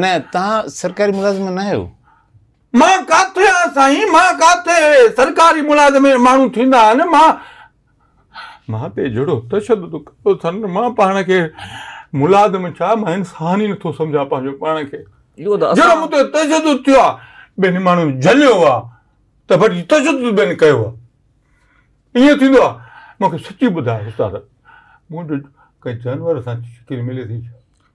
न तव्हां सरकारी मुलाज़िम न आहियो मां किथे साईं मां किथे सरकारी मुलाज़िम माण्हू थींदा आहिनि मां मां पे जहिड़ो तशदुद कयो अथनि मां पाण खे मुलाज़िम छा मां इंसान ई नथो सम्झां पंहिंजो पाण खे जहिड़ो मूं तशदुद थियो आहे ॿियनि माण्हुनि जलियो आहे त वरी तशदुद ॿियनि कयो आहे ईअं थींदो आहे मूंखे सची ॿुधायो उस्ताद मुंहिंजो कंहिं जानवर सां शिकिल मिले थी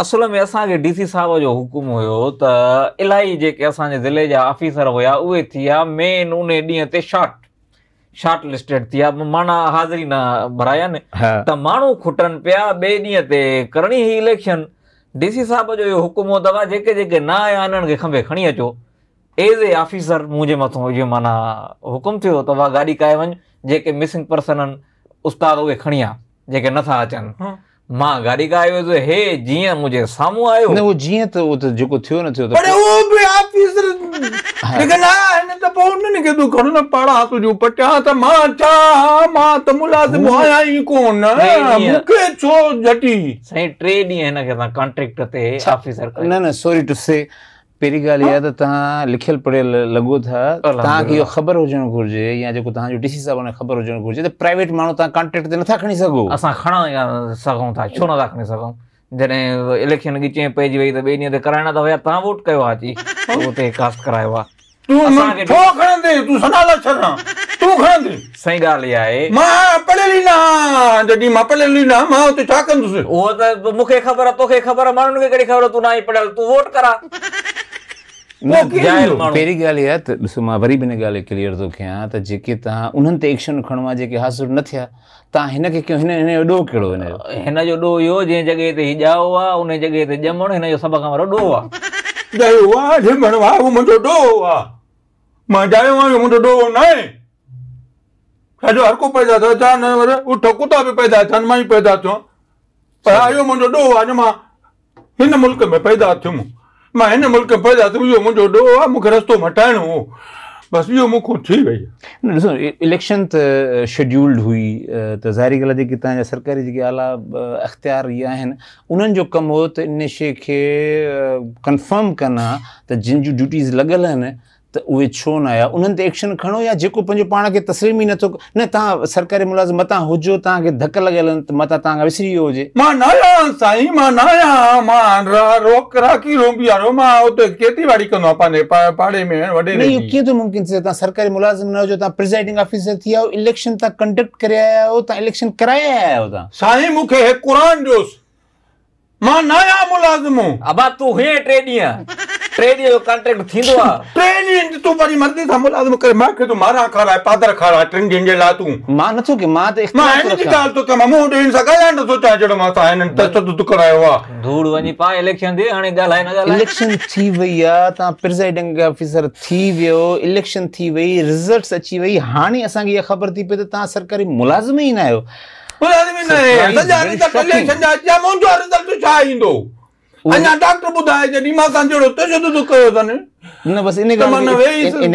असुल में असांखे डी सी साहिब जो हुकुम हुयो इलाही जेके असांजे ज़िले जा ऑफिसर हुआ उहे थी मेन उन ते शॉर्ट शॉर्ट लिस्टेड थी माना हाज़िरी न भरायनि त मू खुटन पे ढीह ॾींहं करणी हुई इलेक्शन डी सी साहब जो इहो हुकुम हो त जेके जेके न आया इन्हनि खे खंभे खणी अचो एज़ ए ऑफिसर मुंहिंजे मथां इहो माना हुकुम थियो त उहा गाॾी काए वञ जेके मिसिंग पर्सन उस्ताद उहे खणी आ जेके नथा अचनि मां गाॾी खां आयो त तो हे जीअं मुंहिंजे साम्हूं आयो न उहो जीअं त तो, उहो त तो जेको थियो न थियो त पर उहो बि ऑफिसर हाँ। निकला हिन त पोइ हुननि खे तूं घणो न पाड़ा तुंहिंजूं पटिया त मां चा हाँ, मां त मुलाज़िम आहियां ई कोन मूंखे छो झटी साईं टे ॾींहं हिन खे असां कॉन्ट्रेक्ट ते अच्छा। ऑफिसर न न सॉरी टू से पहिरीं ॻाल्हि इहा त तव्हां लिखियलु पढ़ियल लॻो था तव्हांखे इहो ख़बर हुजणु घुरिजे या जेको तव्हांजो ख़बर हुजणु घुरिजे त प्राइवेट माण्हू तव्हां कॉन्टेक्ट ते नथा खणी सघो असां खणी सघूं था छो नथा खणी सघूं जॾहिं इलेक्शन खे पहिरीं ॻाल्हि इहा त ॾिसो मां वरी बि हिन ॻाल्हि क्लियर थो कयां त जेके तव्हां उन्हनि ते एक्शन खणो आहे जेके हासिलु न थिया तव्हां हिन खे कयो हिन जो ॾोह जॻह ते ॼमण खां मां हिन मुल्क पैदा थियो इहो मुंहिंजो ॾोह आहे मूंखे रस्तो मटाइणो हो बसि इहो मूंखां थी वई न इलेक्शन त शेड्यूल्ड हुई त ज़ाहिरी ॻाल्हि आहे जेकी तव्हांजा सरकारी जेके आला अख़्तियार इहे आहिनि उन्हनि जो कमु हो त इन शे खे कंफर्म कनि हा त जिन जूं ड्यूटीज़ लॻियल आहिनि त उहे छो न आया उन्हनि ते एक्शन खणो या जेको पंहिंजो पाण खे तस्लीम ई नथो न तव्हां सरकारी मुलाज़िम मथां हुजो तव्हांखे धक लॻियल मथां तव्हां विसरी वियो हुजे मां न आहियां साईं मां न आहियां मां रोक राखी रोबी वारो मां उते खेती बाड़ी कंदो आहियां पंहिंजे पाड़े में वॾे न इहो कीअं थो मुमकिन थिए तव्हां सरकारी मुलाज़िम न हुजो तव्हां प्रिज़ाइडिंग ऑफिसर थी आहियो इलेक्शन तव्हां कंडक्ट करे आया आहियो तव्हां इलेक्शन कराए आया आहियो तव्हां साईं मूंखे क़ुर ॾियोसि मां न आहियां मुलाज़िम अबा तूं हुएं टे ॾींहं ट्रेडी जो कांटेक्ट थींदो आहे ट्रेडी इंद तू पंहिंजी मर्ज़ी सां मुलाज़िम करे मूंखे तू मारा खाए पादर खाए ट्रेन जे जे ला तू मां नथो की मां त मां हिन जी ॻाल्हि तो कम मूं ॾेण सां ॻाल्हाइण नथो चाहे जो मां सां हिन त करायो आ धूड़ वञी पा इलेक्शन दे हाणे ॻाल्हाए न ॻाल्हाए इलेक्शन थी वई आ ता प्रेसिडेंट ऑफिसर थी वियो इलेक्शन थी वई रिजल्ट्स अची वई हाणे असां खे ख़बर थी पए त ता सरकारी मुलाज़िम ई न आयो मुलाज़िम ई न सॼा मुंहिंजो रिजल्ट छा ईंदो अञा डॉक्टर ॿुधाए जॾहिं मां जहिड़ो तुंहिंजो कयो अथनि मां न वेई